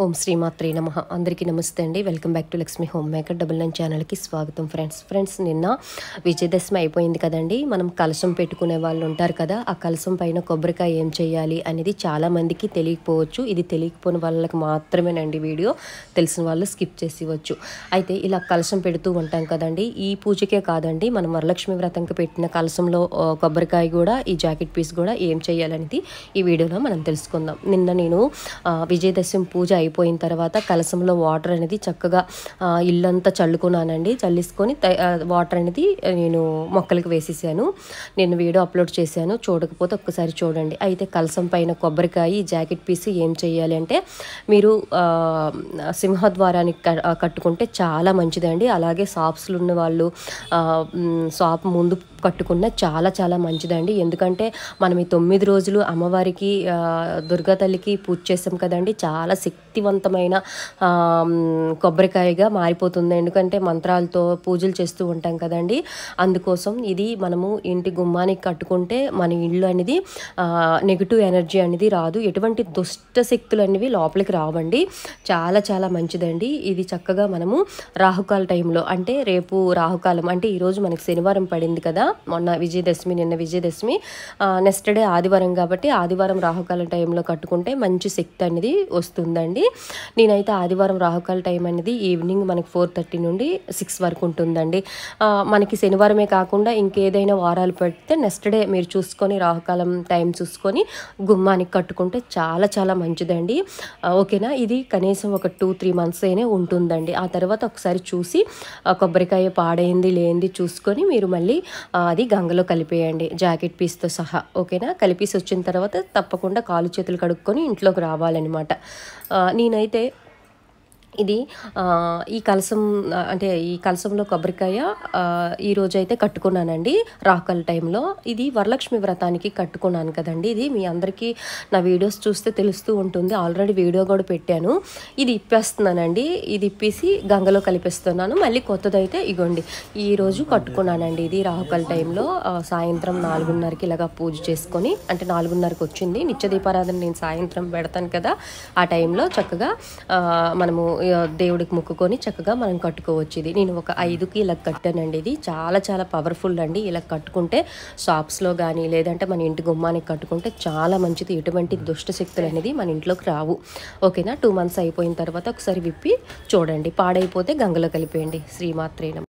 ఓం శ్రీమాత్రే నమ అందరికీ నమస్తే అండి welcome back to Lakshmi home maker double nine ఛానల్కి స్వాగతం ఫ్రెండ్స్ ఫ్రెండ్స్ నిన్న విజయదశమి అయిపోయింది కదండి మనం కలశం పెట్టుకునే వాళ్ళు ఉంటారు కదా ఆ కలశం పైన కొబ్బరికాయ ఏం చేయాలి అనేది చాలామందికి తెలియకపోవచ్చు ఇది తెలియకపోయిన వాళ్ళకి మాత్రమేనండి వీడియో తెలిసిన వాళ్ళు స్కిప్ చేసి ఇవ్వచ్చు అయితే ఇలా కలశం పెడుతూ ఉంటాం కదండి ఈ పూజకే కాదండి మనం వరలక్ష్మి వ్రతంకి పెట్టిన కలశంలో కొబ్బరికాయ కూడా ఈ జాకెట్ పీస్ కూడా ఏం చేయాలనేది ఈ వీడియోలో మనం తెలుసుకుందాం నిన్న నేను విజయదశమి పూజ అయిపోయిన తర్వాత కలసంలో వాటర్ అనేది చక్కగా ఇల్లంతా చల్లుకున్నానండి చల్లిసుకొని వాటర్ అనేది నేను మొక్కలకు వేసేసాను నేను వీడియో అప్లోడ్ చేశాను చూడకపోతే ఒక్కసారి చూడండి అయితే కలసం పైన కొబ్బరికాయ జాకెట్ పీస్ ఏం చేయాలి అంటే మీరు సింహద్వారానికి కట్టుకుంటే చాలా మంచిదండి అలాగే షాప్స్లు ఉన్న వాళ్ళు షాప్ ముందు కట్టుకున్న చాలా చాలా మంచిదండి ఎందుకంటే మనం ఈ తొమ్మిది రోజులు అమ్మవారికి దుర్గా తల్లికి పూజ చేసాం కదండి చాలా శక్తి శక్తివంతమైన కొబ్బరికాయగా మారిపోతుంది ఎందుకంటే మంత్రాలతో పూజలు చేస్తూ ఉంటాం కదండి అందుకోసం ఇది మనము ఇంటి గుమ్మానికి కట్టుకుంటే మన ఇల్లు అనేది నెగిటివ్ ఎనర్జీ అనేది రాదు ఎటువంటి దుష్ట శక్తులు అనేవి లోపలికి రావండి చాలా చాలా మంచిదండి ఇది చక్కగా మనము రాహుకాల టైంలో అంటే రేపు రాహుకాలం అంటే ఈరోజు మనకి శనివారం పడింది కదా మొన్న విజయదశమి నిన్న విజయదశమి నెక్స్ట్ డే ఆదివారం కాబట్టి ఆదివారం రాహుకాల టైంలో కట్టుకుంటే మంచి శక్తి అనేది వస్తుందండి ఉంటుందండి నేనైతే ఆదివారం రాహుకాల టైం అనేది ఈవినింగ్ మనకి ఫోర్ థర్టీ నుండి సిక్స్ వరకు ఉంటుందండి మనకి శనివారమే కాకుండా ఇంకేదైనా వారాలు పెడితే నెక్స్ట్ డే మీరు చూసుకొని రాహుకాలం టైం చూసుకొని గుమ్మానికి కట్టుకుంటే చాలా చాలా మంచిదండి ఓకేనా ఇది కనీసం ఒక టూ త్రీ మంత్స్ అయినా ఉంటుందండి ఆ తర్వాత ఒకసారి చూసి కొబ్బరికాయ పాడైంది లేనిది చూసుకొని మీరు మళ్ళీ అది గంగలో కలిపేయండి జాకెట్ పీస్తో సహా ఓకేనా కలిపేసి వచ్చిన తర్వాత తప్పకుండా కాలు చేతులు కడుక్కొని ఇంట్లోకి రావాలన్నమాట నేనైతే ఇది ఈ కలసం అంటే ఈ కలసంలో కొబ్బరికాయ ఈరోజు అయితే కట్టుకున్నానండి రాకల టైంలో ఇది వరలక్ష్మి వ్రతానికి కట్టుకున్నాను కదండి ఇది మీ అందరికీ నా వీడియోస్ చూస్తే తెలుస్తూ ఉంటుంది ఆల్రెడీ వీడియో కూడా పెట్టాను ఇది ఇప్పేస్తున్నానండి ఇది ఇప్పేసి గంగలో కలిపిస్తున్నాను మళ్ళీ కొత్తదైతే ఇగోండి ఈరోజు కట్టుకున్నానండి ఇది రాహుకల టైంలో సాయంత్రం నాలుగున్నరకి ఇలాగా పూజ చేసుకొని అంటే నాలుగున్నరకి వచ్చింది నిత్య దీపారాధన నేను సాయంత్రం పెడతాను కదా ఆ టైంలో చక్కగా మనము దేవుడికి ముక్కుకొని చక్కగా మనం కట్టుకోవచ్చు ఇది నేను ఒక ఐదుకి ఇలా కట్టానండి ఇది చాలా చాలా పవర్ఫుల్ అండి ఇలా కట్టుకుంటే షాప్స్లో కానీ లేదంటే మన ఇంటి గుమ్మానికి కట్టుకుంటే చాలా మంచిది ఎటువంటి దుష్ట శక్తులు అనేది మన ఇంట్లోకి రావు ఓకేనా టూ మంత్స్ అయిపోయిన తర్వాత ఒకసారి విప్పి చూడండి పాడైపోతే గంగలో కలిపేయండి శ్రీమాత్రేనం